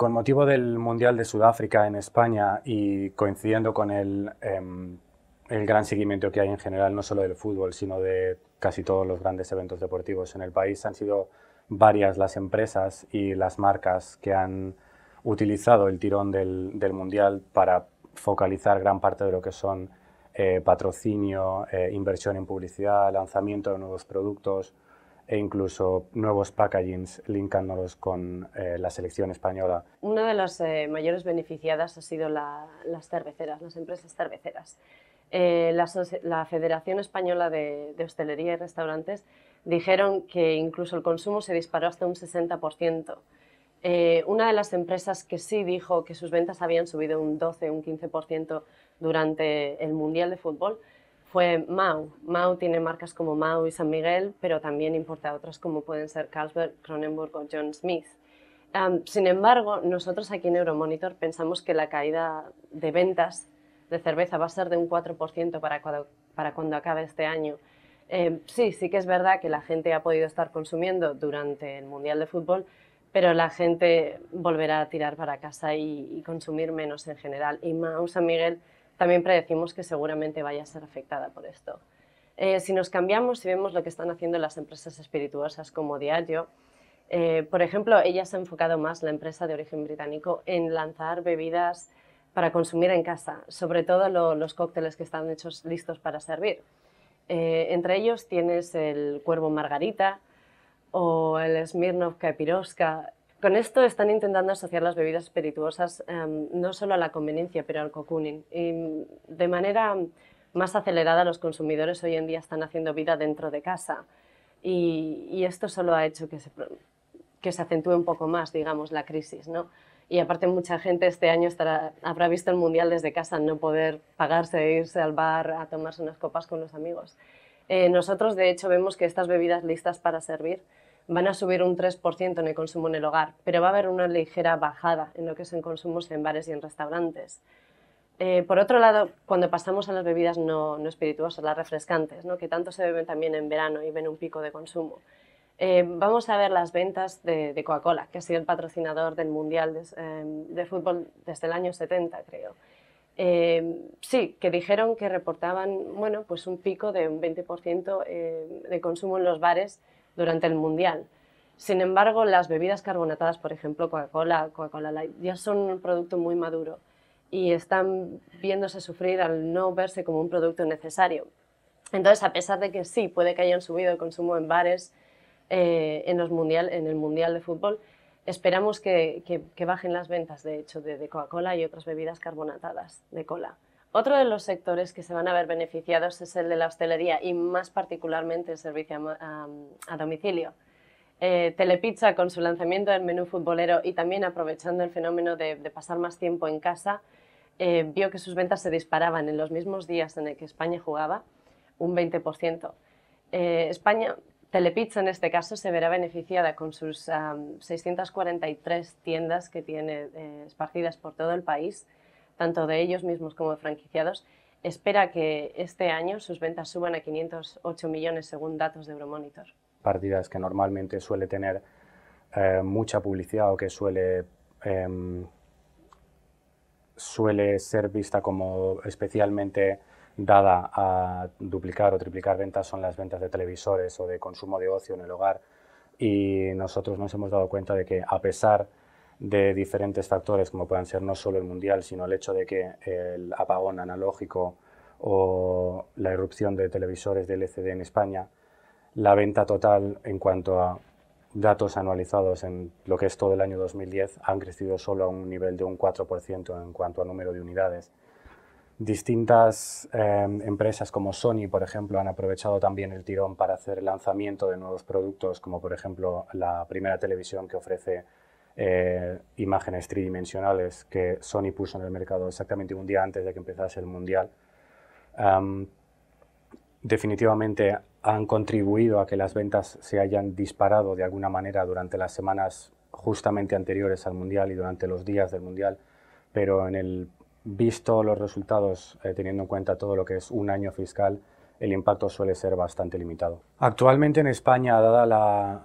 Con motivo del Mundial de Sudáfrica en España y coincidiendo con em, el, gran seguimiento que hay en general, no solo del fútbol, sino de casi todos los grandes eventos deportivos en el país, han sido varias las empresas y las marcas que han utilizado el tirón del, Mundial para focalizar gran parte de lo que son eh, patrocinio, eh, inversión en publicidad, lanzamiento de nuevos productos, e incluso nuevos packagings linkándolos con eh, la selección española. Una de las eh, mayores beneficiadas ha sido las cerveceras, las empresas cerveceras. Eh, la, Federación Española de, de, Hostelería y Restaurantes dijeron que incluso el consumo se disparó hasta un 60%. una de las empresas que sí dijo que sus ventas habían subido un 12, un 15% durante el Mundial de Fútbol fue Mau. Mau tiene marcas como Mau y San Miguel, pero también importa otras como pueden ser Carlsberg, Cronenberg o John Smith. sin embargo, nosotros aquí en Euromonitor pensamos que la caída de ventas de cerveza va a ser de un 4% para cuando, para acabe este año. Em, sí, sí que es verdad que la gente ha podido estar consumiendo durante el Mundial de Fútbol, pero la gente volverá a tirar para casa y, y consumir menos en general. Y Mau San Miguel también predecimos que seguramente vaya a ser afectada por esto. Eh, si nos cambiamos y vemos lo que están haciendo las empresas espirituosas como Diario, eh, por ejemplo, ellas se ha enfocado más, la empresa de origen británico, en lanzar bebidas para consumir en casa, sobre todo los cócteles que están hechos listos para servir. Eh, entre ellos tienes el cuervo margarita o el Smirnoff capiroska, con esto están intentando asociar las bebidas espirituosas em, no solo a la conveniencia, pero al cocooning. Y de manera más acelerada, los consumidores hoy en día están haciendo vida dentro de casa. Y, esto solo ha hecho que se, que se acentúe un poco más, digamos, la crisis, Y aparte mucha gente este año habrá visto el Mundial desde casa, no poder pagarse e irse al bar a tomarse unas copas con los amigos. Eh, nosotros, de hecho, vemos que estas bebidas listas para servir van a subir un 3% en el consumo en el hogar, pero va a haber una ligera bajada en lo que es en consumos en bares y en restaurantes. Eh, por otro lado, cuando pasamos a las bebidas no, espirituosas, las refrescantes, ¿no? que tanto se beben también en verano y ven un pico de consumo, eh, vamos a ver las ventas de, Coca-Cola, que ha sido el patrocinador del Mundial de, em, Fútbol desde el año 70, creo. Eh, sí, que dijeron que reportaban bueno, pues un pico de un 20% de consumo en los bares durante el Mundial. Sin embargo, las bebidas carbonatadas, por ejemplo, Coca-Cola, Coca-Cola Light, ya son un producto muy maduro y están viéndose sufrir al no verse como un producto necesario. Entonces, a pesar de que sí, puede que hayan subido el consumo en bares, eh, en, el Mundial de Fútbol, esperamos que, bajen las ventas, de hecho, de Coca-Cola y otras bebidas carbonatadas de cola. Otro de los sectores que se van a ver beneficiados es el de la hostelería y más particularmente el servicio a, domicilio. Eh, Telepizza con su lanzamiento del menú futbolero y también aprovechando el fenómeno de, pasar más tiempo en casa, eh, vio que sus ventas se disparaban en los mismos días en el que España jugaba, un 20%. Eh, España, Telepizza en este caso, se verá beneficiada con sus 643 tiendas que tiene esparcidas por todo el país tanto de ellos mismos como de franquiciados, espera que este año sus ventas suban a 508 millones según datos de Euromonitor. Partidas que normalmente suele tener eh, mucha publicidad o que suele, em, suele ser vista como especialmente dada a duplicar o triplicar ventas son las ventas de televisores o de consumo de ocio en el hogar. Y nosotros nos hemos dado cuenta de que a pesar de diferentes factores, como puedan ser no solo el mundial, sino el hecho de que el apagón analógico o la erupción de televisores del LCD en España, la venta total en cuanto a datos anualizados en lo que es todo el año 2010 han crecido solo a un nivel de un 4% en cuanto a número de unidades. Distintas em, empresas como Sony, por ejemplo, han aprovechado también el tirón para hacer el lanzamiento de nuevos productos, como por ejemplo la primera televisión que ofrece eh, imágenes tridimensionales que Sony puso en el mercado exactamente un día antes de que empezase el Mundial, definitivamente han contribuido a que las ventas se hayan disparado de alguna manera durante las semanas justamente anteriores al Mundial y durante los días del Mundial, pero en el visto los resultados, eh, teniendo en cuenta todo lo que es un año fiscal, el impacto suele ser bastante limitado. Actualmente en España, dada la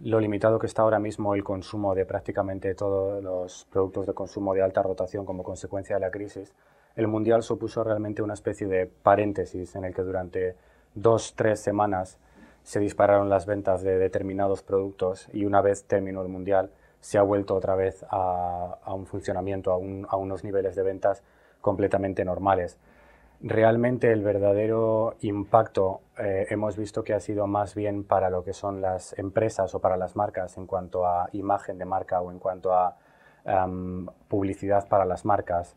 lo limitado que está ahora mismo el consumo de prácticamente todos los productos de consumo de alta rotación como consecuencia de la crisis, el Mundial supuso realmente una especie de paréntesis en el que durante dos, tres semanas se dispararon las ventas de determinados productos y una vez terminó el Mundial se ha vuelto otra vez a, un funcionamiento, a unos niveles de ventas completamente normales. Realmente el verdadero impacto eh, hemos visto que ha sido más bien para lo que son las empresas o para las marcas en cuanto a imagen de marca o en cuanto a publicidad para las marcas.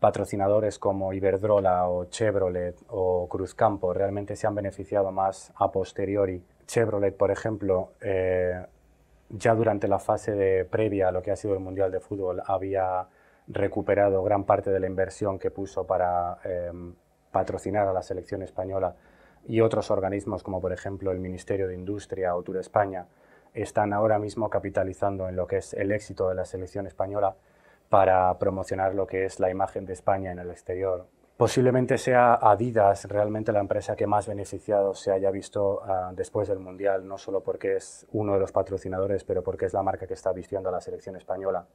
Patrocinadores como Iberdrola o Chevrolet o Cruzcampo realmente se han beneficiado más a posteriori. Chevrolet, por ejemplo, eh, ya durante la fase de previa a lo que ha sido el Mundial de Fútbol había recuperado gran parte de la inversión que puso para em, patrocinar a la selección española y otros organismos como por ejemplo el Ministerio de Industria o Tour España están ahora mismo capitalizando en lo que es el éxito de la selección española para promocionar lo que es la imagen de España en el exterior. Posiblemente sea Adidas realmente la empresa que más beneficiado se haya visto ah, después del Mundial, no solo porque es uno de los patrocinadores, pero porque es la marca que está vistiendo a la selección española.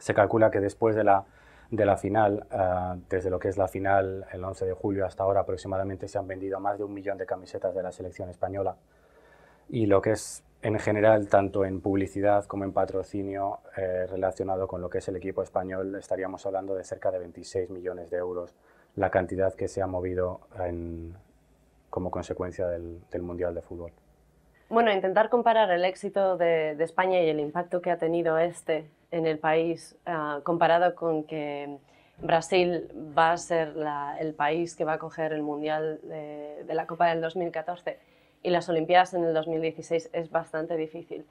Se calcula que después de la, de la final, eh, desde lo que es la final el 11 de julio hasta ahora aproximadamente, se han vendido más de un millón de camisetas de la selección española. Y lo que es en general, tanto en publicidad como en patrocinio eh, relacionado con lo que es el equipo español, estaríamos hablando de cerca de 26 millones de euros, la cantidad que se ha movido como consecuencia del Mundial de Fútbol. Bueno, intentar comparar el éxito de, España y el impacto que ha tenido este en el país, ah, comparado con que Brasil va a ser el país que va a coger el Mundial de, de la Copa del 2014 y las Olimpiadas en el 2016, es bastante difícil.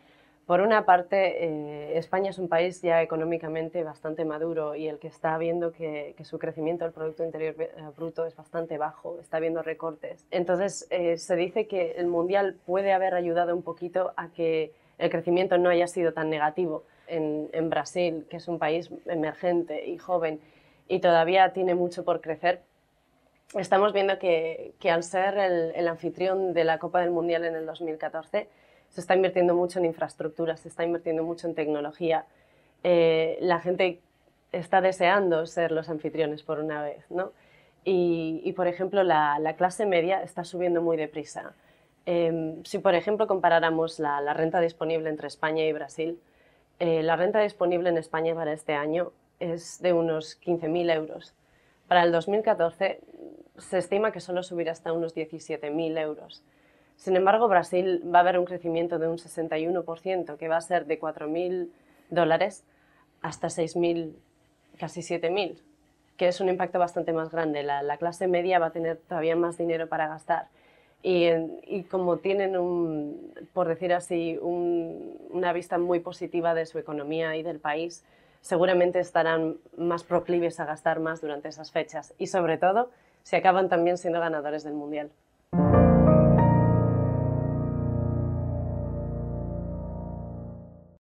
Por una parte, eh, España es un país ya económicamente bastante maduro y el que está viendo que, su crecimiento del Producto Interior eh, Bruto es bastante bajo, está viendo recortes. Entonces, eh, se dice que el Mundial puede haber ayudado un poquito a que el crecimiento no haya sido tan negativo en, Brasil, que es un país emergente y joven y todavía tiene mucho por crecer. Estamos viendo que, al ser el, el anfitrión de la Copa del Mundial en el 2014, se está invirtiendo mucho en infraestructura, se está invirtiendo mucho en tecnología. Eh, la gente está deseando ser los anfitriones por una vez, ¿no? Y, por ejemplo, la, clase media está subiendo muy deprisa. Em, si, por ejemplo, comparáramos la, renta disponible entre España y Brasil, eh, la renta disponible en España para este año es de unos 15.000 euros. Para el 2014 se estima que solo subirá hasta unos 17.000 euros. Sin embargo, Brasil va a haber un crecimiento de un 61%, que va a ser de 4.000 dólares hasta 6.000, casi 7.000, que es un impacto bastante más grande. La, clase media va a tener todavía más dinero para gastar. Y, como tienen, por decir así, una vista muy positiva de su economía y del país, seguramente estarán más proclives a gastar más durante esas fechas. Y sobre todo, si acaban también siendo ganadores del Mundial.